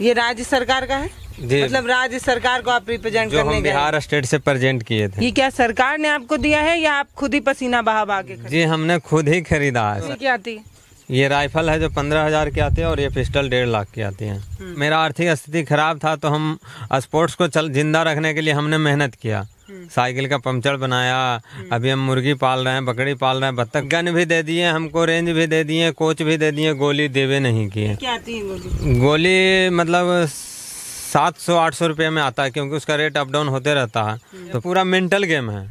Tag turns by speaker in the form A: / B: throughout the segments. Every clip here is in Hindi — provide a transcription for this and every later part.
A: ये राज्य सरकार का है मतलब राज्य सरकार को आप रिप्रेजेंट करने हम बिहार
B: स्टेट से प्रेजेंट किए थे ये
A: क्या सरकार ने आपको दिया है या आप खुद ही पसीना बहा बहा के
B: जी हमने खुद ही खरीदा है क्या आती है ये राइफल है जो पंद्रह हजार की आती है और ये पिस्टल डेढ़ लाख की आती है हम्म। मेरा आर्थिक स्थिति खराब था तो हम स्पोर्ट्स को चल जिंदा रखने के लिए हमने मेहनत किया हम्म। साइकिल का पंचर बनाया हम्म। अभी हम मुर्गी पाल रहे हैं बकरी पाल रहे हैं बत्तख गन भी दे दिए हमको रेंज भी दे दिए कोच भी दे दिए गोली देवे नहीं किए है गोली गोली मतलब सात सौ आठ सौ रुपये में आता है क्योंकि उसका रेट अप डाउन होते रहता है हम्म। तो पूरा मेंटल गेम है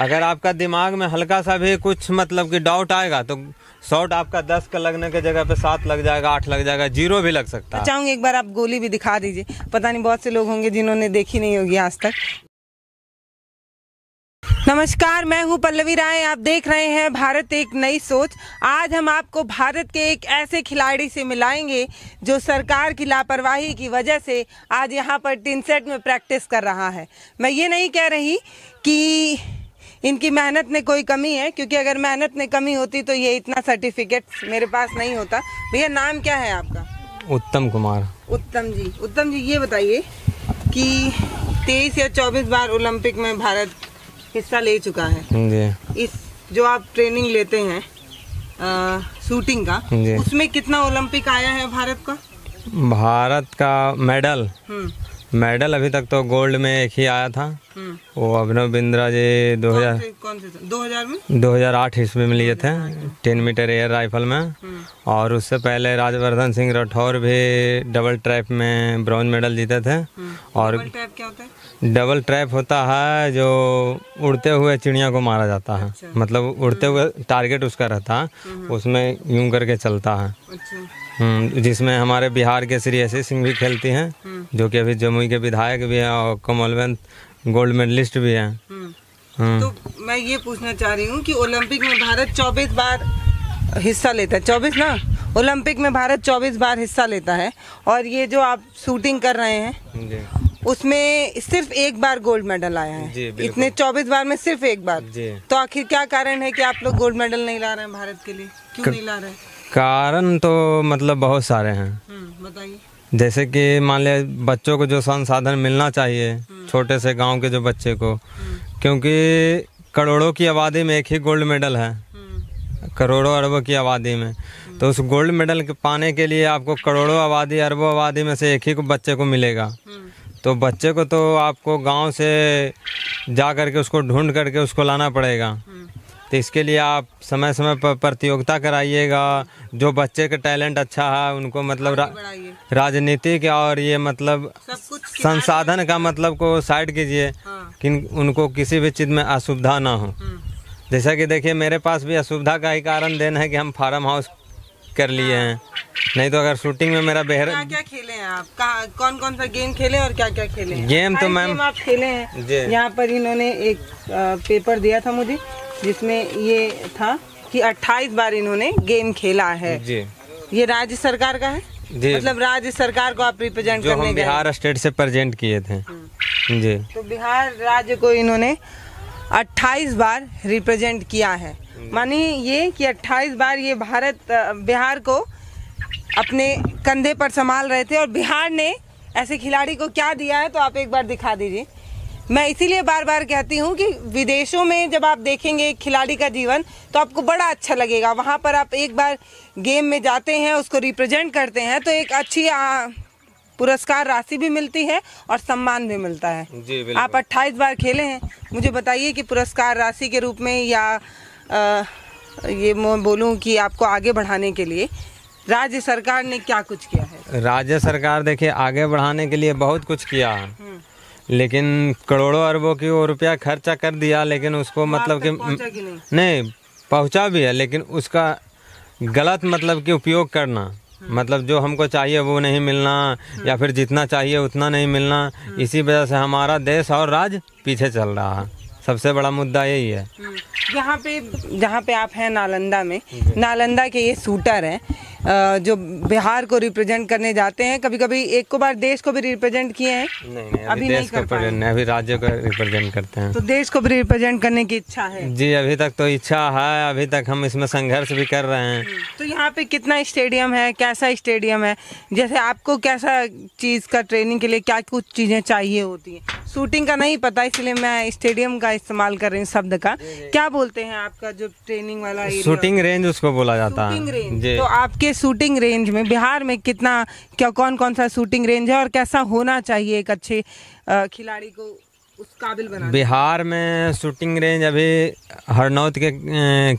B: अगर आपका दिमाग में हल्का सा भी कुछ मतलब कि डाउट आएगा तो शॉट आपका दस का लगने के जगह पे सात लग जाएगा आठ लग जाएगा जीरो भी लग सकता है चाहूंगी
A: एक बार आप गोली भी दिखा दीजिए पता नहीं बहुत से लोग होंगे जिन्होंने देखी नहीं होगी आज तक नमस्कार मैं हूं पल्लवी राय आप देख रहे हैं भारत एक नई सोच आज हम आपको भारत के एक ऐसे खिलाड़ी से मिलाएंगे जो सरकार की लापरवाही की वजह से आज यहां पर सेट में प्रैक्टिस कर रहा है मैं ये नहीं कह रही कि इनकी मेहनत में कोई कमी है क्योंकि अगर मेहनत में कमी होती तो ये इतना सर्टिफिकेट मेरे पास नहीं होता भैया नाम क्या है आपका
B: उत्तम कुमार
A: उत्तम जी उत्तम जी ये बताइए कि तेईस या चौबीस बार ओलंपिक में भारत हिस्सा ले चुका है इस जो आप ट्रेनिंग लेते हैं शूटिंग का उसमें कितना ओलंपिक आया है भारत का
B: भारत का मेडल हम्म। मेडल अभी तक तो गोल्ड में एक ही आया था वो अभिनव बिंद्रा जी दो हजार कौन दो हजार दो हजार आठ ईस्वी में लिए थे टेन मीटर एयर राइफल में हम्म। और उससे पहले राजवर्धन सिंह राठौर भी डबल ट्रैप में ब्रॉन्ज मेडल जीते थे हम्म। और डबल ट्रैप क्या होता है डबल ट्रैप होता है जो उड़ते हुए चिड़िया को मारा जाता है अच्छा। मतलब उड़ते हम्म। हुए टारगेट उसका रहता है उसमें यूं करके चलता है अच्छा। जिसमें हमारे बिहार के श्री एस सिंह भी खेलती हैं जो कि अभी जमुई के विधायक भी हैं और कमलवंत गोल्ड मेडलिस्ट भी है हम्म। हाँ। तो
A: मैं ये पूछना चाह रही हूँ कि ओलंपिक में भारत चौबीस बार हिस्सा लेता है 24 ना ओलंपिक में भारत चौबीस बार हिस्सा लेता है और ये जो आप शूटिंग कर रहे
B: हैं
A: उसमें सिर्फ एक बार गोल्ड मेडल आया है इतने चौबीस बार में सिर्फ एक बार तो आखिर क्या कारण है कि आप लोग गोल्ड मेडल नहीं ला रहे हैं भारत
B: के लिए क्यों नहीं ला रहे कारण तो मतलब बहुत सारे हैं हम्म, बताइए जैसे कि मान लिया बच्चों को जो संसाधन मिलना चाहिए हम्म। छोटे से गांव के जो बच्चे को हम्म। क्योंकि करोड़ों की आबादी में एक ही गोल्ड मेडल है हम्म। करोड़ों अरबों की आबादी में तो उस गोल्ड मेडल पाने के लिए आपको करोड़ों आबादी अरबों आबादी में से एक ही को बच्चे को मिलेगा तो बच्चे को तो आपको गांव से जा करके उसको ढूंढ करके उसको लाना पड़ेगा तो इसके लिए आप समय समय पर प्रतियोगिता कराइएगा जो बच्चे का टैलेंट अच्छा है उनको मतलब रा, राजनीतिक और ये मतलब संसाधन का मतलब को साइड कीजिए हाँ। कि उनको किसी भी चीज़ में असुविधा ना हो हम्म। जैसा कि देखिए मेरे पास भी असुविधा का ही कारण देन है कि हम फार्म हाउस कर लिए हैं नहीं तो अगर शूटिंग में मेरा बेहर क्या क्या
A: खेले हैं आप कौन कौन सा गेम खेले और क्या क्या खेले गेम तो मैम आप खेले हैं यहाँ पर इन्होंने एक पेपर दिया था मुझे जिसमें ये था कि 28 बार इन्होंने गेम खेला है जी ये राज्य सरकार का है जी मतलब राज्य सरकार को आप रिप्रेजेंट करने हम बिहार
B: स्टेट से प्रेजेंट किए थे हाँ। जी
A: तो बिहार राज्य को इन्होंने 28 बार रिप्रेजेंट किया है मानी ये कि 28 बार ये भारत बिहार को अपने कंधे पर संभाल रहे थे और बिहार ने ऐसे खिलाड़ी को क्या दिया है तो आप एक बार दिखा दीजिए मैं इसीलिए बार बार कहती हूँ कि विदेशों में जब आप देखेंगे खिलाड़ी का जीवन तो आपको बड़ा अच्छा लगेगा वहाँ पर आप एक बार गेम में जाते हैं उसको रिप्रेजेंट करते हैं तो एक अच्छी पुरस्कार राशि भी मिलती है और सम्मान भी मिलता है जी आप 28 बार खेले हैं मुझे बताइए कि पुरस्कार राशि के रूप में या आ, ये मैं बोलूँ कि आपको आगे बढ़ाने के लिए राज्य सरकार ने क्या कुछ किया
B: है राज्य सरकार देखिए आगे बढ़ाने के लिए बहुत कुछ किया है हम्म। लेकिन करोड़ों अरबों की वो रुपया खर्चा कर दिया लेकिन उसको मतलब कि नहीं, नहीं पहुँचा भी है लेकिन उसका गलत मतलब कि उपयोग करना हम्म। मतलब जो हमको चाहिए वो नहीं मिलना हम्म। या फिर जितना चाहिए उतना नहीं मिलना हम्म। इसी वजह से हमारा देश और राज्य पीछे चल रहा है सबसे बड़ा मुद्दा यही है
A: यहाँ पे जहाँ पे आप हैं नालंदा में नालंदा के ये सूटर हैं जो बिहार को रिप्रेजेंट करने जाते हैं कभी कभी एक को बार देश को भी रिप्रेजेंट किए हैं
B: नहीं नहीं अभी, अभी देश नहीं कर अभी राज्य को रिप्रेजेंट करते हैं तो
A: देश को भी रिप्रेजेंट करने की इच्छा है
B: जी अभी तक तो इच्छा है अभी तक हम इसमें संघर्ष भी कर रहे हैं हम्म,
A: तो यहाँ पे कितना स्टेडियम है कैसा स्टेडियम है जैसे आपको कैसा चीज़ का ट्रेनिंग के लिए क्या कुछ चीज़ें चाहिए होती है शूटिंग का नहीं पता इसलिए मैं स्टेडियम का इस्तेमाल कर रही हूँ शब्द का क्या बोलते हैं आपका जो ट्रेनिंग वाला शूटिंग रेंज
B: उसको बोला जाता है तो
A: आपके शूटिंग रेंज में बिहार में कितना क्या कौन कौन सा शूटिंग रेंज है और कैसा होना चाहिए एक अच्छे खिलाड़ी को उस काबिल
B: बना बिहार में शूटिंग रेंज अभी हरनौत के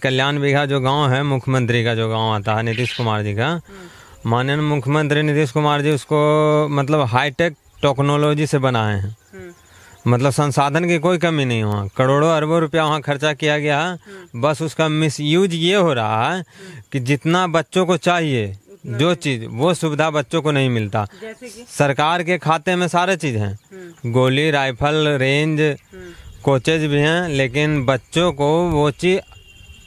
B: कल्याण बीघा जो गाँव है मुख्यमंत्री का जो गाँव आता है नीतीश कुमार जी का हम्म। माननीय मुख्यमंत्री नीतीश कुमार जी उसको मतलब हाईटेक टेक्नोलॉजी से बनाए हैं मतलब संसाधन की कोई कमी नहीं हुआ करोड़ों अरबों रुपया वहाँ खर्चा किया गया हम्म। बस उसका मिस यूज ये हो रहा है हम्म। कि जितना बच्चों को चाहिए जो चीज़ वो सुविधा बच्चों को नहीं मिलता सरकार के खाते में सारे चीज़ हैं हम्म। गोली राइफल रेंज कोचेज भी हैं लेकिन बच्चों को वो चीज़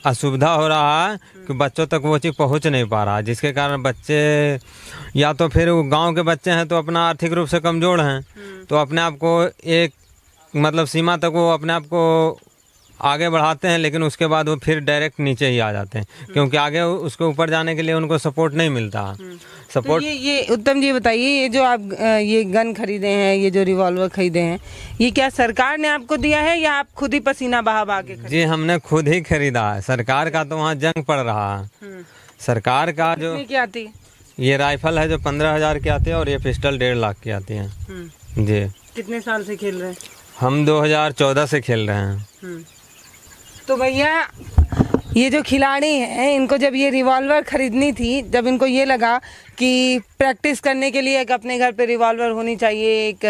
B: असुविधा हो रहा है कि बच्चों तक वो चीज़ पहुंच नहीं पा रहा जिसके कारण बच्चे या तो फिर गांव के बच्चे हैं तो अपना आर्थिक रूप से कमज़ोर हैं तो अपने आप को एक मतलब सीमा तक वो अपने आप को आगे बढ़ाते हैं लेकिन उसके बाद वो फिर डायरेक्ट नीचे ही आ जाते हैं हम्म। क्योंकि आगे उसके ऊपर जाने के लिए उनको सपोर्ट नहीं मिलता सपोर्ट हम्म। तो ये,
A: ये उत्तम जी बताइए ये जो आप ये गन खरीदे हैं ये जो रिवॉल्वर खरीदे हैं ये क्या सरकार ने आपको दिया है या आप खुद ही पसीना बहा बहा के
B: जी हमने खुद ही खरीदा है सरकार का तो वहाँ जंग पड़ रहा है हम्म। सरकार का जो क्या आती है ये राइफल है जो पंद्रह हजार की आती है और ये पिस्टल डेढ़ लाख की आती है जी
A: कितने साल से खेल रहे हैं
B: हम 2014 से खेल रहे हैं हम्म।
A: तो भैया ये जो खिलाड़ी हैं इनको जब ये रिवॉल्वर ख़रीदनी थी जब इनको ये लगा कि प्रैक्टिस करने के लिए एक अपने घर पे रिवॉल्वर होनी चाहिए एक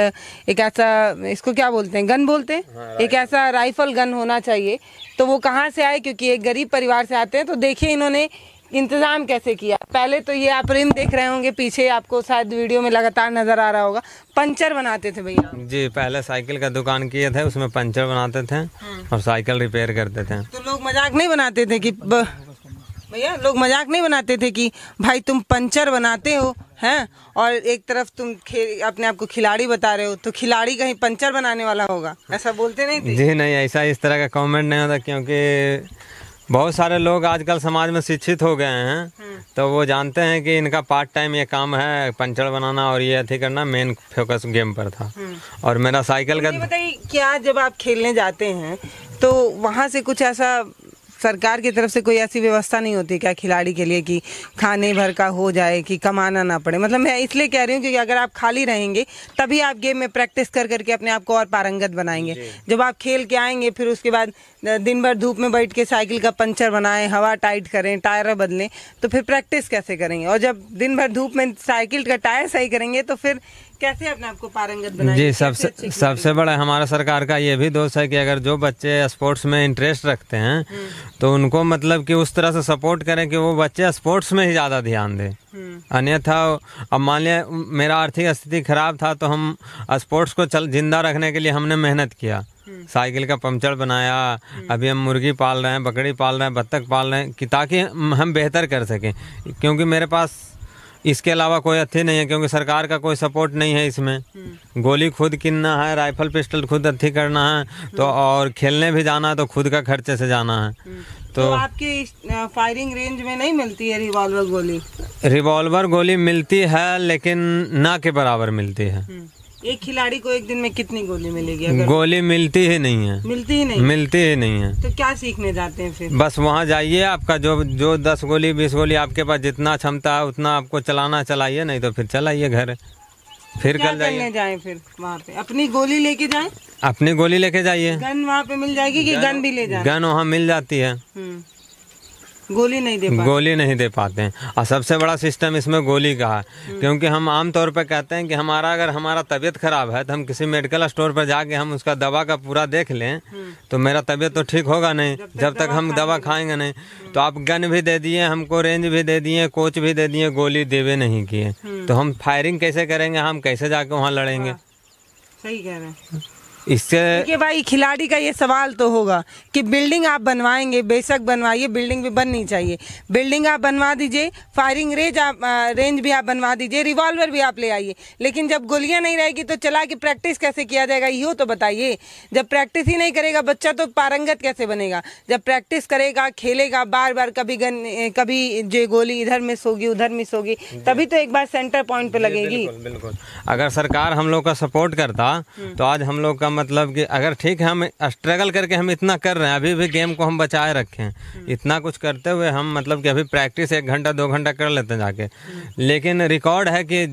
A: एक ऐसा इसको क्या बोलते हैं गन बोलते हैं हाँ, एक ऐसा राइफल गन होना चाहिए तो वो कहाँ से आए क्योंकि एक गरीब परिवार से आते हैं तो देखिए इन्होंने इंतज़ाम कैसे किया पहले तो ये आप रिम देख रहे होंगे पीछे आपको शायद वीडियो में लगातार नज़र आ रहा होगा पंचर बनाते थे भैया
B: जी पहले साइकिल का दुकान किए थे उसमें पंचर बनाते थे हाँ। और साइकिल रिपेयर करते थे
A: तो लोग मजाक नहीं बनाते थे कि ब... भैया लोग मजाक नहीं बनाते थे कि भाई तुम पंचर बनाते हो हैं और एक तरफ तुम अपने आप को खिलाड़ी बता रहे हो तो खिलाड़ी कहीं पंचर बनाने वाला होगा ऐसा बोलते नहीं थे
B: जी नहीं ऐसा इस तरह का कमेंट नहीं होता क्योंकि बहुत सारे लोग आजकल समाज में शिक्षित हो गए हैं हम्म। तो वो जानते हैं कि इनका पार्ट टाइम ये काम है पंचर बनाना और ये अथी करना मेन फोकस गेम पर था हम्म। और मेरा साइकिल का
A: क्या जब आप खेलने जाते हैं तो वहाँ से कुछ ऐसा सरकार की तरफ से कोई ऐसी व्यवस्था नहीं होती क्या खिलाड़ी के लिए कि खाने भर का हो जाए कि कमाना ना पड़े मतलब मैं इसलिए कह रही हूँ क्योंकि अगर आप खाली रहेंगे तभी आप गेम में प्रैक्टिस कर करके अपने आप को और पारंगत बनाएंगे जब आप खेल के आएंगे फिर उसके बाद दिन भर धूप में बैठ के साइकिल का पंचर बनाएं हवा टाइट करें टायर बदलें तो फिर प्रैक्टिस कैसे करेंगे और जब दिन भर धूप में साइकिल का टायर सही करेंगे तो फिर कैसे अपने आप को पारंगत बनाया जी
B: सबसे सबसे बड़ा हमारा सरकार का ये भी दोष है कि अगर जो बच्चे स्पोर्ट्स में इंटरेस्ट रखते हैं हम्म। तो उनको मतलब कि उस तरह से सपोर्ट करें कि वो बच्चे स्पोर्ट्स में ही ज़्यादा ध्यान दें हम्म। अन्यथा अब मान लिया मेरा आर्थिक स्थिति खराब था तो हम स्पोर्ट्स को चल जिंदा रखने के लिए हमने मेहनत किया हम्म। साइकिल का पंचर बनाया अभी हम मुर्गी पाल रहे हैं बकरी पाल रहे हैं बत्तख पाल रहे हैं कि ताकि हम बेहतर कर सकें क्योंकि मेरे पास इसके अलावा कोई अथी नहीं है क्योंकि सरकार का कोई सपोर्ट नहीं है इसमें हम्म। गोली खुद किनना है राइफल पिस्टल खुद अथी करना है तो हम्म। और खेलने भी जाना है तो खुद का खर्चे से जाना है हम्म। तो, तो
A: आपकी फायरिंग रेंज में नहीं मिलती है रिवॉल्वर गोली
B: रिवॉल्वर गोली मिलती है लेकिन ना के बराबर मिलती है
A: एक खिलाड़ी को एक दिन में कितनी गोली मिलेगी अगर
B: गोली मिलती ही नहीं है
A: मिलती ही नहीं मिलती ही नहीं है तो क्या सीखने जाते हैं फिर
B: बस वहाँ जाइए आपका जो जो दस गोली बीस गोली आपके पास जितना क्षमता है उतना आपको चलाना चलाइए नहीं तो फिर चलाइए घर फिर कल जाइए
A: जाए फिर वहाँ पे अपनी गोली लेके जाए
B: अपनी गोली लेके जाइए
A: गन वहाँ पे मिल जाएगी कि गन भी ले जाए
B: गन वहाँ मिल जाती है हम्म।
A: गोली नहीं दे पाते
B: गोली नहीं दे पाते हैं और सबसे बड़ा सिस्टम इसमें गोली का है हम्म। क्योंकि हम आमतौर पर कहते हैं कि हमारा अगर हमारा तबीयत खराब है तो हम किसी मेडिकल स्टोर पर जाके हम उसका दवा का पूरा देख लें हम्म। तो मेरा तबीयत तो ठीक होगा नहीं जब, जब तक हम दवा खाएंगे नहीं हम्म। तो आप गन भी दे दिए हमको रेंज भी दे दिए कोच भी दे दिए गोली देवे नहीं किए तो हम फायरिंग कैसे करेंगे हम कैसे जाके वहाँ लड़ेंगे हाँ।
A: सही कह रहे हैं
B: इससे देखिए
A: भाई खिलाड़ी का ये सवाल तो होगा कि बिल्डिंग आप बनवाएंगे बेशक बनवाइए बिल्डिंग भी बननी चाहिए बिल्डिंग आप बनवा दीजिए फायरिंग रेंज आप आ, रेंज भी आप बनवा दीजिए रिवॉल्वर भी आप ले आइए लेकिन जब गोलियां नहीं रहेगी तो चला के प्रैक्टिस कैसे किया जाएगा यो तो बताइए जब प्रैक्टिस ही नहीं करेगा बच्चा तो पारंगत कैसे बनेगा जब प्रैक्टिस करेगा खेलेगा बार बार कभी गन कभी जो गोली इधर मिस होगी उधर मिस होगी तभी तो एक बार सेंटर पॉइंट पर लगेगी
B: बिल्कुल अगर सरकार हम लोग का सपोर्ट करता हम्म। तो आज हम लोग का मतलब कि अगर ठीक है हम स्ट्रगल करके हम इतना कर रहे हैं अभी भी गेम को हम बचाए रखें हम्म। इतना कुछ करते हुए हम मतलब कि अभी प्रैक्टिस एक घंटा दो घंटा कर लेते हैं जाके हम्म। लेकिन रिकॉर्ड है कि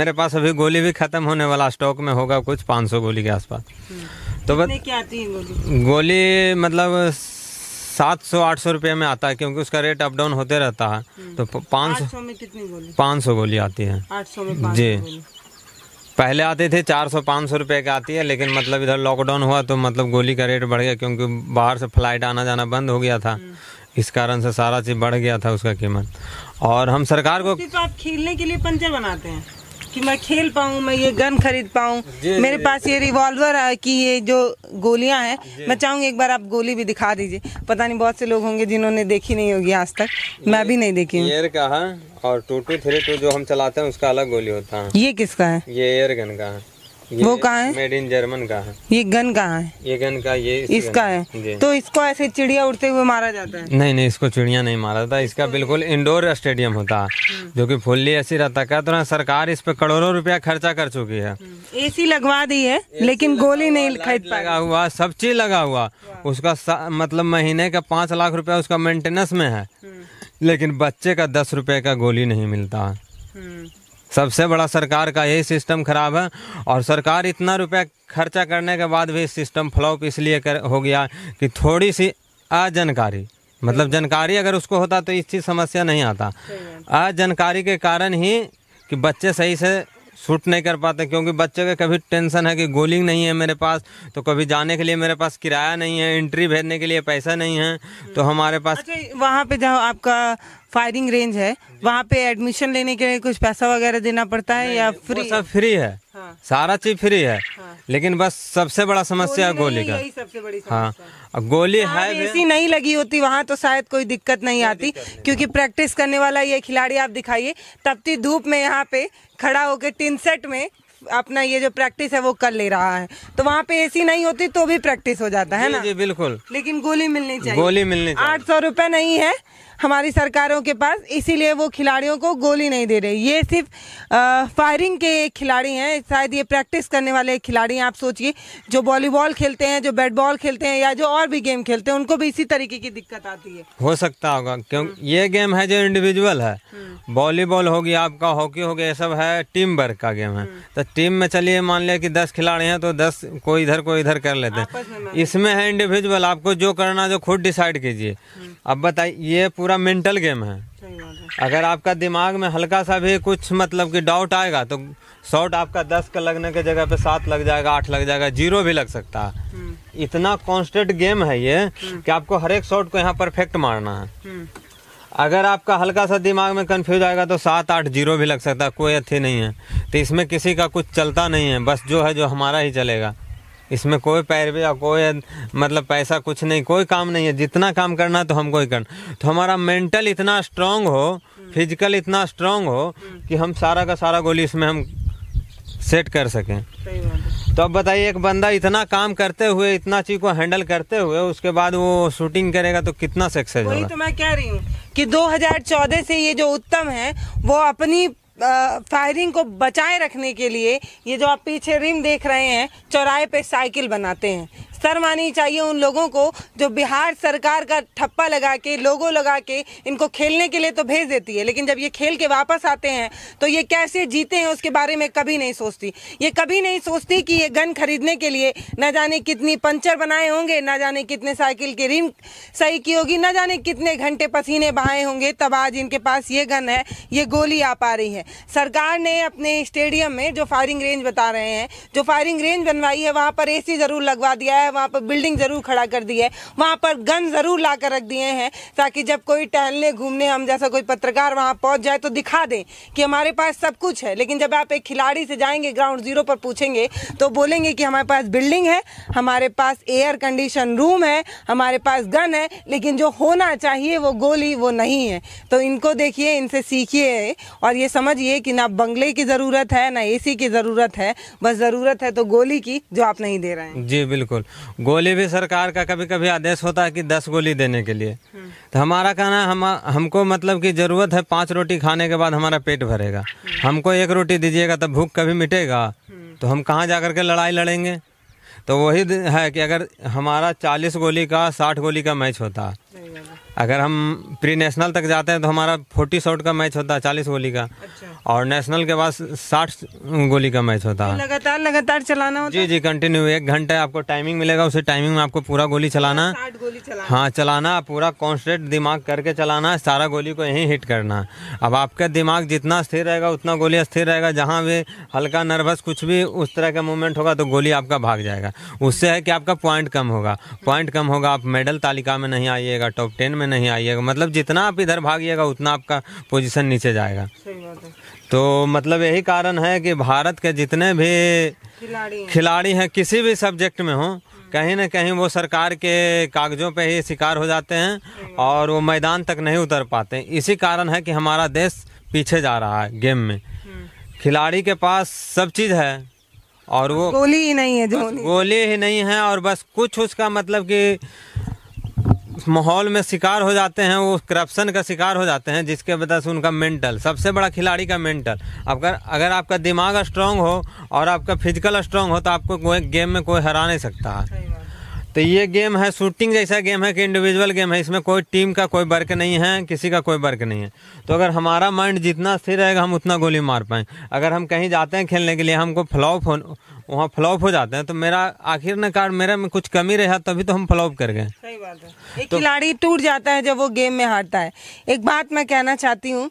B: मेरे पास अभी गोली भी ख़त्म होने वाला स्टॉक में होगा कुछ 500 गोली के आसपास हम्म। तो बस क्या आती है गोली मतलब सात सौ आठ सौ रुपये में आता है क्योंकि उसका रेट अप डाउन होते रहता है तो पाँच सौ पाँच सौ गोली आती है आठ सौ में जी पहले आते थे चार सौ पाँच सौ रुपये की आती है लेकिन मतलब इधर लॉकडाउन हुआ तो मतलब गोली का रेट बढ़ गया क्योंकि बाहर से फ्लाइट आना जाना बंद हो गया था हम्म। इस कारण से सारा चीज़ बढ़ गया था उसका कीमत और हम सरकार को
A: तो आप खेलने के लिए पंचर बनाते हैं कि मैं खेल पाऊँ मैं ये गन खरीद पाऊँ मेरे पास ये रिवॉल्वर की ये जो गोलियाँ हैं मैं चाहूँगी एक बार आप गोली भी दिखा दीजिए पता नहीं बहुत से लोग होंगे जिन्होंने देखी नहीं होगी आज तक मैं भी नहीं देखी हूँ एयर
B: का है और टू टू थ्री टू जो हम चलाते हैं उसका अलग गोली होता है ये किसका है ये एयर गन का है वो कहाँ है मेड इन जर्मन का है
A: ये गन कहाँ है
B: ये गन का ये
A: इस इसका है तो इसको ऐसे चिड़िया उड़ते हुए मारा जाता
B: है नहीं नहीं इसको चिड़िया नहीं मारा जाता इसका हम्म। बिल्कुल इंडोर स्टेडियम होता है हम्म। जो कि फुल्ली ऐसी रहता है तो सरकार इस पे करोड़ों रुपया खर्चा कर चुकी है हम्म।
A: एसी लगवा दी है
B: लेकिन गोली नहीं खरीद लगा हुआ सब चीज लगा हुआ उसका मतलब महीने का पाँच लाख रूपया उसका मेंटेनेंस में है लेकिन बच्चे का दस रूपये का गोली नहीं मिलता सबसे बड़ा सरकार का यही सिस्टम खराब है और सरकार इतना रुपया खर्चा करने के बाद भी सिस्टम फ्लॉप इसलिए कर हो गया कि थोड़ी सी अजानकारी मतलब हम्म। जानकारी अगर उसको होता तो इस चीज़ समस्या नहीं आता अजानकारी के कारण ही कि बच्चे सही से शूट नहीं कर पाते क्योंकि बच्चे का कभी टेंशन है कि गोलिंग नहीं है मेरे पास तो कभी जाने के लिए मेरे पास किराया नहीं है एंट्री भेजने के लिए पैसा नहीं है तो हमारे पास अच्छा,
A: वहाँ पे जहाँ आपका फायरिंग रेंज है वहाँ पे एडमिशन लेने के लिए कुछ पैसा वगैरह देना पड़ता है या
B: फ्री सब फ्री है हाँ। सारा चीज फ्री है हाँ। लेकिन बस सबसे बड़ा समस्या है गोली का हाँ गोली हाँ, है ऐसी
A: नहीं लगी होती वहाँ तो शायद कोई दिक्कत नहीं आती क्योंकि प्रैक्टिस करने वाला ये खिलाड़ी आप दिखाइए तपती धूप में यहाँ पे खड़ा होकर टिन सेट में अपना ये जो प्रैक्टिस है वो कर ले रहा है तो वहाँ पे एसी नहीं होती तो भी प्रैक्टिस हो जाता है ना जी बिल्कुल लेकिन गोली मिलनी चाहिए गोली मिलनी चाहिए आठ सौ रूपए नहीं है हमारी सरकारों के पास इसीलिए वो खिलाड़ियों को गोली नहीं दे रही ये सिर्फ फायरिंग के खिलाड़ी हैं शायद ये प्रैक्टिस करने वाले खिलाड़ी हैं आप सोचिए जो वॉलीबॉल खेलते हैं जो बैट बॉल खेलते हैं या जो और भी गेम खेलते हैं उनको भी इसी तरीके की दिक्कत आती है
B: हो सकता होगा क्योंकि हम्म। ये गेम है जो इंडिविजुअल है वॉलीबॉल होगी आपका हॉकी हो गया सब है टीम वर्क का गेम है हम्म। तो टीम में चलिए मान लिया कि दस खिलाड़ी हैं तो दस कोई इधर कोई इधर कर लेते हैं इसमें है इंडिविजुअल आपको जो करना जो खुद डिसाइड कीजिए हम्म। अब बताइए ये पूरा पूरा मेंटल गेम है अगर आपका दिमाग में हल्का सा भी कुछ मतलब कि डाउट आएगा तो शॉट आपका दस का लगने के जगह पे सात लग जाएगा आठ लग जाएगा जीरो भी लग सकता है हम्म। इतना कॉन्स्टेंट गेम है ये हम्म। कि आपको हर एक शॉट को यहाँ परफेक्ट मारना है हम्म। अगर आपका हल्का सा दिमाग में कन्फ्यूज आएगा तो सात आठ जीरो भी लग सकता है कोई अच्छी नहीं है तो इसमें किसी का कुछ चलता नहीं है बस जो है जो हमारा ही चलेगा इसमें कोई पैरवे कोई मतलब पैसा कुछ नहीं कोई काम नहीं है जितना काम करना तो हमको ही करना तो हमारा मेंटल इतना स्ट्रांग हो फिजिकल इतना स्ट्रांग हो कि हम सारा का सारा गोली इसमें हम सेट कर सकें तो अब बताइए एक बंदा इतना काम करते हुए इतना चीज को हैंडल करते हुए उसके बाद वो शूटिंग करेगा तो कितना सक्सेस होगा तो
A: मैं कह रही हूँ कि 2014 से ये जो उत्तम है वो अपनी फायरिंग को बचाए रखने के लिए ये जो आप पीछे रिम देख रहे हैं चौराहे पे साइकिल बनाते हैं शर्म आनी चाहिए उन लोगों को जो बिहार सरकार का ठप्पा लगा के लोगो लगा के इनको खेलने के लिए तो भेज देती है लेकिन जब ये खेल के वापस आते हैं तो ये कैसे जीते हैं उसके बारे में कभी नहीं सोचती ये कभी नहीं सोचती कि ये गन खरीदने के लिए ना जाने कितनी पंचर बनाए होंगे ना जाने कितने साइकिल की रिम सही की होगी ना जाने कितने घंटे पसीने बहाए होंगे तब आज इनके पास ये गन है ये गोली आ पा रही है सरकार ने अपने स्टेडियम में जो फायरिंग रेंज बता रहे हैं जो फायरिंग रेंज बनवाई है वहाँ पर ए जरूर लगवा दिया है है वहाँ पर बिल्डिंग ज़रूर खड़ा कर दी है वहाँ पर गन ज़रूर ला कर रख दिए हैं ताकि जब कोई टहलने घूमने हम जैसा कोई पत्रकार वहाँ पहुँच जाए तो दिखा दें कि हमारे पास सब कुछ है लेकिन जब आप एक खिलाड़ी से जाएंगे ग्राउंड ज़ीरो पर पूछेंगे तो बोलेंगे कि हमारे पास बिल्डिंग है हमारे पास एयर कंडीशन रूम है हमारे पास गन है लेकिन जो होना चाहिए वो गोली वो नहीं है तो इनको देखिए इनसे सीखिए और ये समझिए कि ना बंगले की ज़रूरत है ना एसी की ज़रूरत है बस ज़रूरत है तो गोली की जो आप नहीं दे रहे
B: हैं जी बिल्कुल गोली भी सरकार का कभी कभी आदेश होता है कि दस गोली देने के लिए तो हमारा कहना है हम हमको मतलब कि ज़रूरत है पाँच रोटी खाने के बाद हमारा पेट भरेगा हमको एक रोटी दीजिएगा तब भूख कभी मिटेगा तो हम कहाँ जा कर के लड़ाई लड़ेंगे तो वही है कि अगर हमारा चालीस गोली का साठ गोली का मैच होता अगर हम प्री नेशनल तक जाते हैं तो हमारा फोर्टी शॉट का मैच होता है चालीस गोली का अच्छा। और नेशनल के बाद साठ गोली का मैच होता है तो लगातार लगातार चलाना होता जी जी कंटिन्यू एक घंटे आपको टाइमिंग मिलेगा उसी टाइमिंग में आपको पूरा गोली चलाना गोली चलाना हाँ चलाना पूरा कॉन्सट्रेट दिमाग करके चलाना सारा गोली को यहीं हिट करना अब आपका दिमाग जितना स्थिर रहेगा उतना गोली स्थिर रहेगा जहाँ भी हल्का नर्वस कुछ भी उस तरह का मूवमेंट होगा तो गोली आपका भाग जाएगा उससे है कि आपका पॉइंट कम होगा पॉइंट कम होगा आप मेडल तालिका में नहीं आइएगा टॉप टेन में नहीं आइएगा मतलब जितना आप इधर भागिएगा उतना आपका पोजीशन नीचे जाएगा तो मतलब यही कारण है कि भारत के जितने भी खिलाड़ी हैं खिलाड़ी हैं किसी भी सब्जेक्ट में हो कहीं ना कहीं वो सरकार के कागजों पे ही शिकार हो जाते हैं और वो मैदान तक नहीं उतर पाते इसी कारण है कि हमारा देश पीछे जा रहा है गेम में हम्म। खिलाड़ी के पास सब चीज़ है और वो गोली ही नहीं है जो गोली ही नहीं है और बस कुछ उसका मतलब कि माहौल में शिकार हो जाते हैं वो करप्शन का शिकार हो जाते हैं जिसके वजह से उनका मेंटल सबसे बड़ा खिलाड़ी का मेंटल अगर अगर आपका दिमाग स्ट्रांग हो और आपका फिजिकल स्ट्रांग हो तो आपको कोई गेम में कोई हरा नहीं सकता है तो ये गेम है शूटिंग जैसा गेम है कि इंडिविजुअल गेम है इसमें कोई टीम का कोई वर्क नहीं है किसी का कोई वर्क नहीं है तो अगर हमारा माइंड जितना स्थिर रहेगा हम उतना गोली मार पाएँ अगर हम कहीं जाते हैं खेलने के लिए हमको फ्लॉप हो वहाँ फ्लॉप हो जाते हैं तो मेरा आखिर न कार मेरे में कुछ कमी रहा तभी तो हम फ्लॉप कर गए सही बात है एक तो,
A: खिलाड़ी टूट जाता है जब वो गेम में हारता है एक बात मैं कहना चाहती हूँ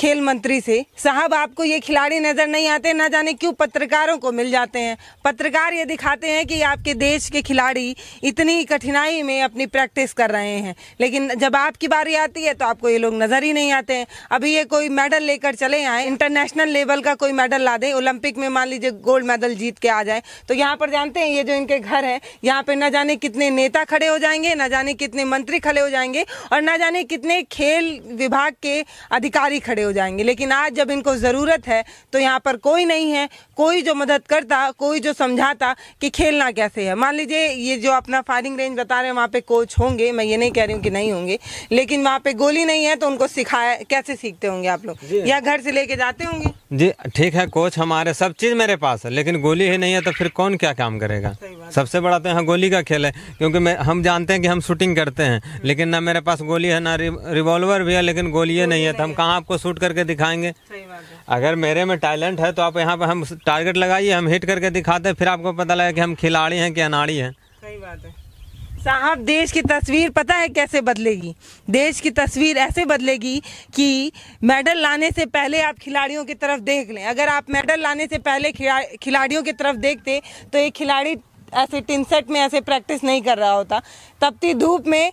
A: खेल मंत्री से साहब आपको ये खिलाड़ी नज़र नहीं आते ना जाने क्यों पत्रकारों को मिल जाते हैं पत्रकार ये दिखाते हैं कि आपके देश के खिलाड़ी इतनी कठिनाई में अपनी प्रैक्टिस कर रहे हैं लेकिन जब आपकी बारी आती है तो आपको ये लोग नज़र ही नहीं आते हैं अभी ये कोई मेडल लेकर चले आए इंटरनेशनल लेवल का कोई मेडल ला दे ओलंपिक में मान लीजिए गोल्ड मेडल जीत के आ जाए तो यहाँ पर जानते हैं ये जो इनके घर है यहाँ पर ना जाने कितने नेता खड़े हो जाएंगे ना जाने कितने मंत्री खड़े हो जाएंगे और ना जाने कितने खेल विभाग के अधिकारी खड़े हो जाएंगे लेकिन आज जब इनको ज़रूरत है तो यहाँ पर कोई नहीं है कोई जो मदद करता कोई जो समझाता कि खेलना कैसे है मान लीजिए ये जो अपना फायरिंग रेंज बता रहे हैं वहाँ पे कोच होंगे मैं ये नहीं कह रही हूँ कि नहीं होंगे लेकिन वहाँ पे गोली नहीं है तो उनको सिखाया कैसे सीखते होंगे आप लोग या घर से लेके जाते होंगे
B: जी ठीक है कोच हमारे सब चीज़ मेरे पास है लेकिन गोली ही नहीं है तो फिर कौन क्या काम करेगा सबसे बड़ा तो यहाँ गोली का खेल है क्योंकि मैं हम जानते हैं कि हम शूटिंग करते हैं हम्म। लेकिन ना मेरे पास गोली है ना रिवॉल्वर भी है लेकिन गोली नहीं, नहीं है तो हम कहाँ आपको शूट करके दिखाएंगे अगर मेरे में टैलेंट है तो आप यहाँ पर हम टारगेट लगाइए हम हिट करके दिखाते फिर आपको पता लगा कि हम खिलाड़ी हैं कि अनाड़ी हैं सही बात
A: है साहब देश की तस्वीर पता है कैसे बदलेगी देश की तस्वीर ऐसे बदलेगी कि मेडल लाने से पहले आप खिलाड़ियों की तरफ देख लें अगर आप मेडल लाने से पहले खिलाड़ियों की तरफ देखते तो एक खिलाड़ी ऐसे टिनसेट में ऐसे प्रैक्टिस नहीं कर रहा होता तपती धूप में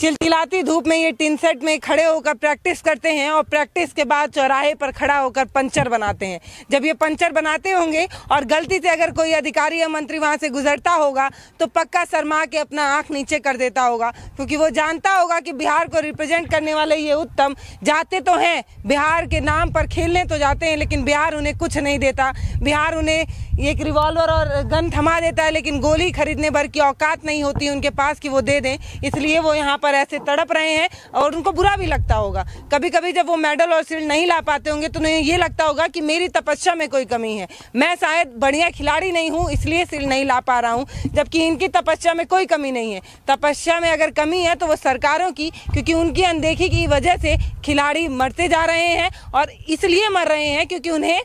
A: चिलचिलाती धूप में ये टिन सेट में खड़े होकर प्रैक्टिस करते हैं और प्रैक्टिस के बाद चौराहे पर खड़ा होकर पंचर बनाते हैं जब ये पंचर बनाते होंगे और गलती से अगर कोई अधिकारी या मंत्री वहाँ से गुजरता होगा तो पक्का शर्मा के अपना आँख नीचे कर देता होगा क्योंकि वो जानता होगा कि बिहार को रिप्रेजेंट करने वाले ये उत्तम जाते तो हैं बिहार के नाम पर खेलने तो जाते हैं लेकिन बिहार उन्हें कुछ नहीं देता बिहार उन्हें एक रिवॉल्वर और गन थमा देता है लेकिन गोली खरीदने भर की औकात नहीं होती उनके पास कि वो दे दें इसलिए वो यहाँ पर पर ऐसे तड़प रहे हैं और उनको बुरा भी लगता होगा कभी कभी जब वो मेडल और सील्ड नहीं ला पाते होंगे तो उन्हें ये लगता होगा कि मेरी तपस्या में कोई कमी है मैं शायद बढ़िया खिलाड़ी नहीं हूँ इसलिए सील्ड नहीं ला पा रहा हूँ जबकि इनकी तपस्या में कोई कमी नहीं है तपस्या में अगर कमी है तो वो सरकारों की क्योंकि उनकी अनदेखी की वजह से खिलाड़ी मरते जा रहे हैं और इसलिए मर रहे हैं क्योंकि उन्हें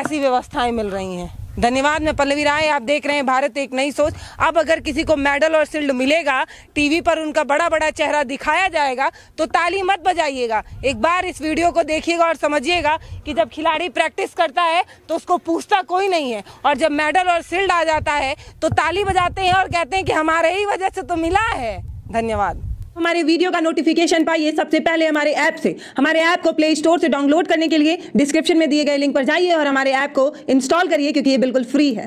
A: ऐसी व्यवस्थाएं मिल रही हैं धन्यवाद मैं पल्लवी राय आप देख रहे हैं भारत एक नई सोच अब अगर किसी को मेडल और शील्ड मिलेगा टीवी पर उनका बड़ा बड़ा चेहरा दिखाया जाएगा तो ताली मत बजाइएगा एक बार इस वीडियो को देखिएगा और समझिएगा कि जब खिलाड़ी प्रैक्टिस करता है तो उसको पूछता कोई नहीं है और जब मेडल और शील्ड आ जाता है तो ताली बजाते हैं और कहते हैं कि हमारे ही वजह से तो मिला है धन्यवाद हमारे वीडियो का नोटिफिकेशन पाइए सबसे पहले हमारे ऐप से हमारे ऐप को प्ले स्टोर से डाउनलोड करने के लिए डिस्क्रिप्शन में दिए गए लिंक पर जाइए और हमारे ऐप को इंस्टॉल करिए क्योंकि ये बिल्कुल फ्री है